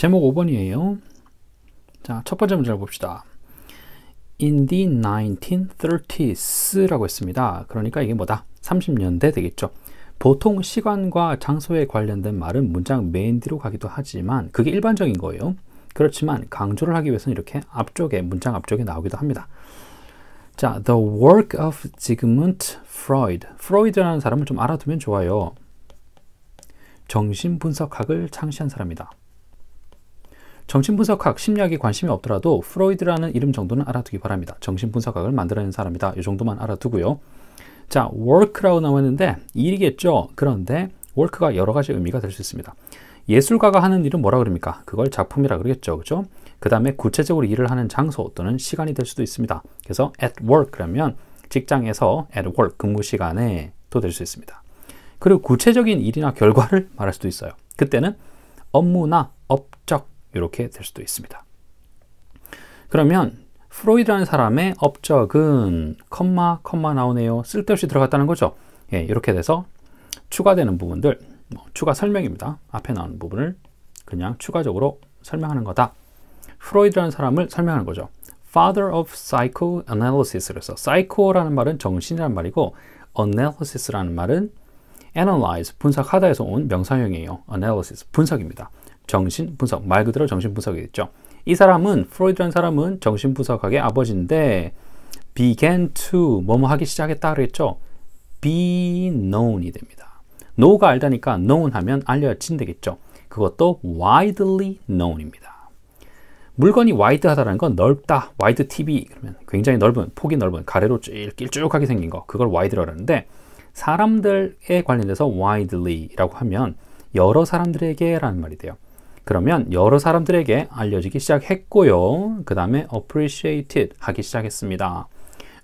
제목 5번이에요. 자, 첫 번째 문제를 봅시다. In the 1930s라고 했습니다. 그러니까 이게 뭐다? 30년대 되겠죠. 보통 시간과 장소에 관련된 말은 문장 메 뒤로 가기도 하지만 그게 일반적인 거예요. 그렇지만 강조를 하기 위해서는 이렇게 앞쪽에 문장 앞쪽에 나오기도 합니다. 자, the work of Sigmund Freud. 프로이드라는 사람을 좀 알아두면 좋아요. 정신분석학을 창시한 사람이다. 정신분석학, 심리학에 관심이 없더라도 프로이드라는 이름 정도는 알아두기 바랍니다. 정신분석학을 만들어낸 사람이다. 이 정도만 알아두고요. 자, work라고 나왔는데 일이겠죠. 그런데 work가 여러 가지 의미가 될 수 있습니다. 예술가가 하는 일은 뭐라 그럽니까? 그걸 작품이라 그러겠죠. 그죠? 그 다음에 구체적으로 일을 하는 장소 또는 시간이 될 수도 있습니다. 그래서 at work 그러면 직장에서 at work 근무 시간에 도될 수 있습니다. 그리고 구체적인 일이나 결과를 말할 수도 있어요. 그때는 업무나 이렇게 될 수도 있습니다. 그러면 프로이드라는 사람의 업적은 컴마 컴마 나오네요. 쓸데없이 들어갔다는 거죠. 예, 이렇게 돼서 추가되는 부분들 뭐, 추가 설명입니다. 앞에 나오는 부분을 그냥 추가적으로 설명하는 거다. 프로이드라는 사람을 설명하는 거죠. Father of Psychoanalysis 그래서 Psycho라는 말은 정신이라는 말이고 Analysis라는 말은 Analyze 분석하다에서 온 명사형이에요. Analysis 분석입니다. 정신분석, 말 그대로 정신분석이겠죠. 이 사람은, 프로이드라는 사람은 정신분석학의 아버지인데 began to, 뭐뭐 하기 시작했다 그랬죠. be known이 됩니다. know가 알다니까 known 하면 알려진 되겠죠. 그것도 widely known입니다. 물건이 wide하다는 건 넓다, wide TV 그러면 굉장히 넓은, 폭이 넓은, 가래로 쭉 길쭉하게 생긴 거 그걸 wide라고 하는데 사람들에 관련돼서 widely라고 하면 여러 사람들에게라는 말이 돼요. 그러면 여러 사람들에게 알려지기 시작했고요. 그 다음에 appreciated 하기 시작했습니다.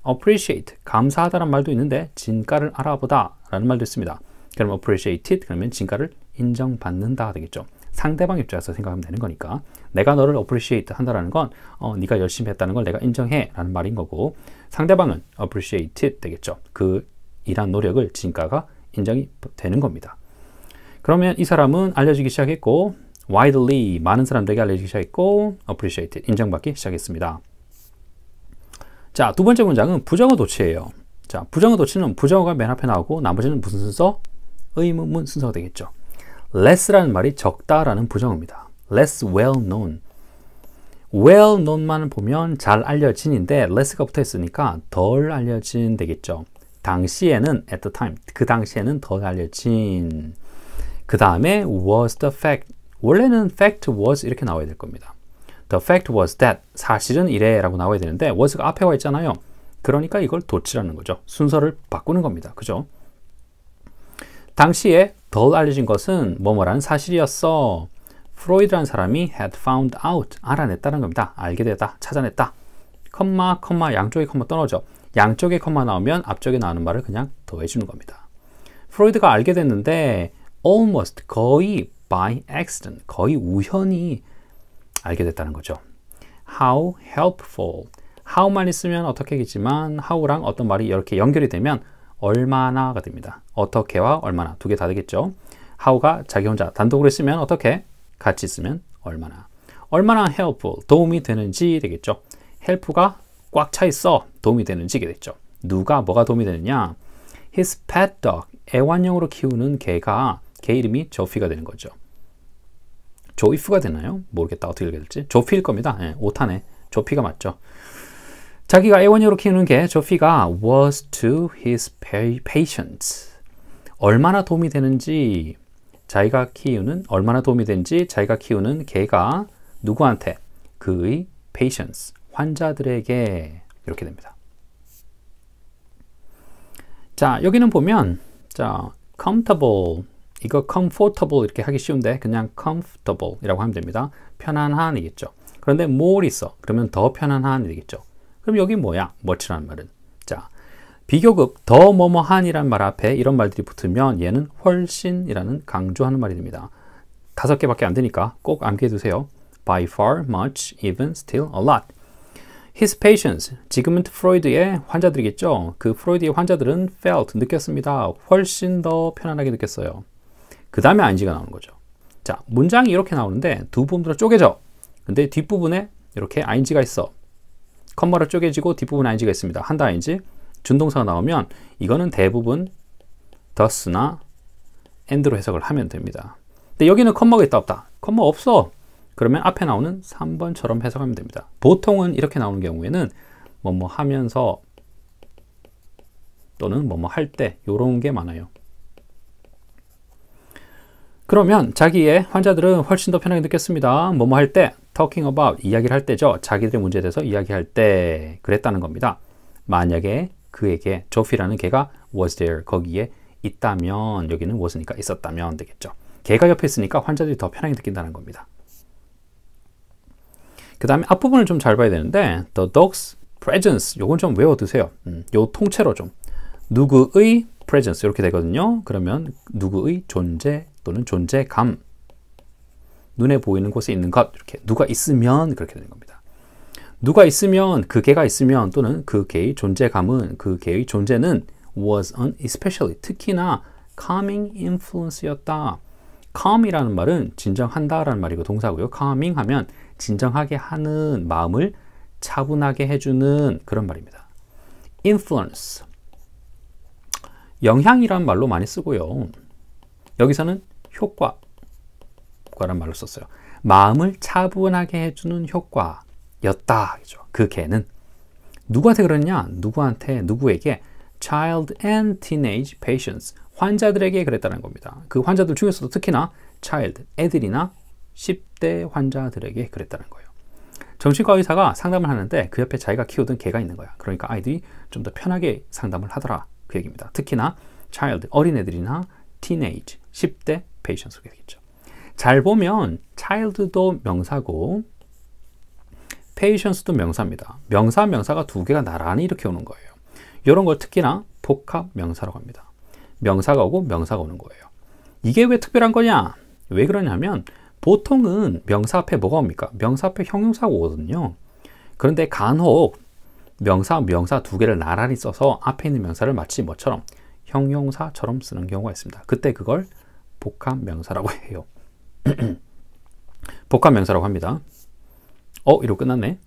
appreciate, 감사하다는 말도 있는데 진가를 알아보다 라는 말도 있습니다. 그럼 appreciated 그러면 진가를 인정받는다 되겠죠. 상대방 입장에서 생각하면 되는 거니까 내가 너를 appreciate 한다는건 어, 네가 열심히 했다는 걸 내가 인정해 라는 말인 거고 상대방은 appreciated 되겠죠. 그 일한 노력을 진가가 인정이 되는 겁니다. 그러면 이 사람은 알려지기 시작했고 widely 많은 사람들에게 알려지기 시작했고 appreciated 인정받기 시작했습니다. 자, 두 번째 문장은 부정어 도치예요. 자, 부정어 도치는 부정어가 맨 앞에 나오고 나머지는 무슨 순서? 의문문 순서가 되겠죠. less라는 말이 적다라는 부정어입니다. less well known. well known만 보면 잘 알려진인데 less가 붙어 있으니까 덜 알려진 되겠죠. 당시에는 at the time 그 당시에는 덜 알려진 그 다음에 was the fact 원래는 fact was 이렇게 나와야 될 겁니다. The fact was that 사실은 이래라고 나와야 되는데 was가 앞에 와 있잖아요. 그러니까 이걸 도치라는 거죠. 순서를 바꾸는 겁니다. 그죠? 당시에 덜 알려진 것은 뭐뭐라는 사실이었어. 프로이드라는 사람이 had found out 알아냈다는 겁니다. 알게 되다, 찾아냈다. 컴마, 컴마, 양쪽에 컴마 떨어져. 양쪽에 컴마 나오면 앞쪽에 나오는 말을 그냥 더해주는 겁니다. 프로이드가 알게 됐는데 almost 거의 by accident, 거의 우연히 알게 됐다는 거죠. How helpful. how만 있으면 어떻게겠지만 how랑 어떤 말이 이렇게 연결이 되면 얼마나가 됩니다. 어떻게와 얼마나 두 개 다 되겠죠. how가 자기 혼자 단독으로 쓰면 어떻게 같이 쓰면 얼마나 얼마나 helpful 도움이 되는지 되겠죠. help가 꽉 차 있어 도움이 되는지 되겠죠. 누가 뭐가 도움이 되느냐? His pet dog 애완용으로 키우는 개가 걔 이름이 조피가 되는 거죠. 조이프가 되나요? 모르겠다. 어떻게 읽을지. 조피일 겁니다. 예, 오타네. 조피가 맞죠. 자기가 애완으로 키우는 개 조피가 was to his patients. 얼마나 도움이 되는지 자기가 키우는 얼마나 도움이 되는지 자기가 키우는 개가 누구한테 그의 patients 환자들에게 이렇게 됩니다. 자 여기는 보면 자 comfortable 이거 comfortable 이렇게 하기 쉬운데 그냥 comfortable 이라고 하면 됩니다. 편안한 이겠죠. 그런데 more 있어. 그러면 더 편안한 이겠죠. 그럼 여기 뭐야? much라는 말은. 자, 비교급 더 뭐뭐한이란 말 앞에 이런 말들이 붙으면 얘는 훨씬이라는 강조하는 말이 됩니다. 다섯 개밖에 안 되니까 꼭 암기해 두세요. by far, much, even, still, a lot. His patients, 지금은 프로이드의 환자들이겠죠. 그 프로이드의 환자들은 felt, 느꼈습니다. 훨씬 더 편안하게 느꼈어요. 그 다음에 ING가 나오는 거죠. 자, 문장이 이렇게 나오는데 두 부분으로 쪼개져. 근데 뒷부분에 이렇게 ING가 있어. 컴마로 쪼개지고 뒷부분에 ING가 있습니다. 한다 ING. 준동사가 나오면 이거는 대부분 thus나 and로 해석을 하면 됩니다. 근데 여기는 컴마가 있다 없다. 컴마 없어. 그러면 앞에 나오는 3번처럼 해석하면 됩니다. 보통은 이렇게 나오는 경우에는 뭐 뭐 하면서 또는 뭐 뭐 할때 이런 게 많아요. 그러면 자기의 환자들은 훨씬 더 편하게 느꼈습니다. 뭐뭐 할 때, talking about, 이야기를 할 때죠. 자기들의 문제에 대해서 이야기할 때 그랬다는 겁니다. 만약에 그에게 조피라는 개가 was there, 거기에 있다면, 여기는 was니까 있었다면 되겠죠. 개가 옆에 있으니까 환자들이 더 편하게 느낀다는 겁니다. 그 다음에 앞부분을 좀 잘 봐야 되는데 the dog's presence 요건 좀 외워두세요. 음, 요 통째로 좀 누구의 presence 이렇게 되거든요. 그러면 누구의 존재 또는 존재감 눈에 보이는 곳에 있는 것 이렇게 누가 있으면 그렇게 되는 겁니다. 누가 있으면 그 개가 있으면 또는 그 개의 존재감은 그 개의 존재는 was an especially 특히나 calming influence였다. calm이라는 말은 진정한다라는 말이고 동사고요. calming 하면 진정하게 하는 마음을 차분하게 해주는 그런 말입니다. influence 영향이란 말로 많이 쓰고요. 여기서는 효과, 효과란 말로 썼어요. 마음을 차분하게 해주는 효과였다. 그 개는 누구한테 그랬냐? 누구한테, 누구에게? Child and teenage patients, 환자들에게 그랬다는 겁니다. 그 환자들 중에서도 특히나 child, 애들이나 10대 환자들에게 그랬다는 거예요. 정신과 의사가 상담을 하는데 그 옆에 자기가 키우던 개가 있는 거야. 그러니까 아이들이 좀 더 편하게 상담을 하더라. 그 얘기입니다. 특히나 child, 어린애들이나 teenage, 10대 patients 그 얘기죠. 잘 보면 child도 명사고 patience도 명사입니다. 명사, 명사가 두 개가 나란히 이렇게 오는 거예요. 이런 걸 특히나 복합 명사라고 합니다. 명사가 오고 명사가 오는 거예요. 이게 왜 특별한 거냐? 왜 그러냐면 보통은 명사 앞에 뭐가 옵니까? 명사 앞에 형용사가 오거든요. 그런데 간혹 명사, 명사 두 개를 나란히 써서 앞에 있는 명사를 마치 뭐처럼 형용사처럼 쓰는 경우가 있습니다. 그때 그걸 복합 명사라고 해요. 복합 명사라고 합니다. 어, 이로 끝났네.